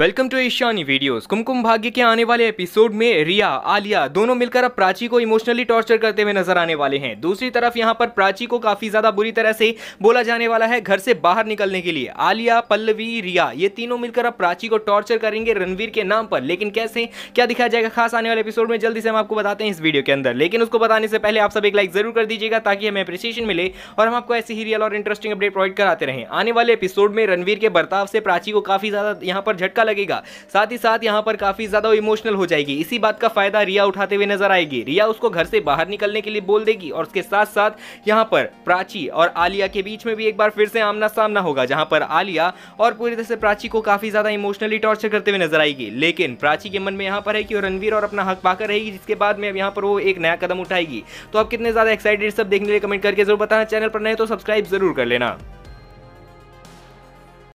welcome to Ishani videos Kumkum Bhagya के आने वाले एपिसोड में रिया आलिया दोनों मिलकर अब प्राची को इमोशनली टॉर्चर करते हुए नजर आने वाले हैं दूसरी तरफ यहां पर प्राची को काफी ज्यादा बुरी तरह से बोला जाने वाला है घर से बाहर निकलने के लिए आलिया पल्लवी रिया ये तीनों मिलकर अब प्राची को टॉर्चर करेंगे रणवीर के नाम पर लेकिन कैसे क्या दिखाया जाएगा खास आने वाले एपिसोड में जल्दी से हम आपको बताते हैं इस वीडियो के अंदर लेकिन उसको बताने से पहले आप सब एक लाइक जरूर कर दीजिएगा ताकि हमें अप्रिसिएशन मिले और हम आपको ऐसी ही रियल और इंटरेस्टिंग अपडेट प्रोवाइड कराते रहे आने वाले एपिसोड में रणवीर के बर्ताव से प्राची को काफी ज्यादा यहाँ पर झटका अच्छा लगेगा साथ ही साथ यहाँ पर काफी ज्यादा इमोशनल हो जाएगी इसी बात का फायदा रिया उठाते हुए नजर आएगी रिया उसको घर से बाहर निकलने के लिए बोल देगी और उसके साथ साथ यहाँ पर प्राची और आलिया के बीच में भी एक बार फिर से आमना सामना होगा जहाँ पर आलिया और पूरी तरह से प्राची को काफी ज्यादा इमोशनली टॉर्चर करते हुए नजर आएगी लेकिन प्राची के मन में यहाँ पर है कि रणवीर और अपना हक पाकर रहेगी जिसके बाद में अब यहाँ पर वो एक नया कदम उठाएगी तो आप कितने ज्यादा एक्साइटेड सब देखने के लिए कमेंट करके जरूर बताना चैनल पर नहीं तो सब्सक्राइब जरूर कर लेना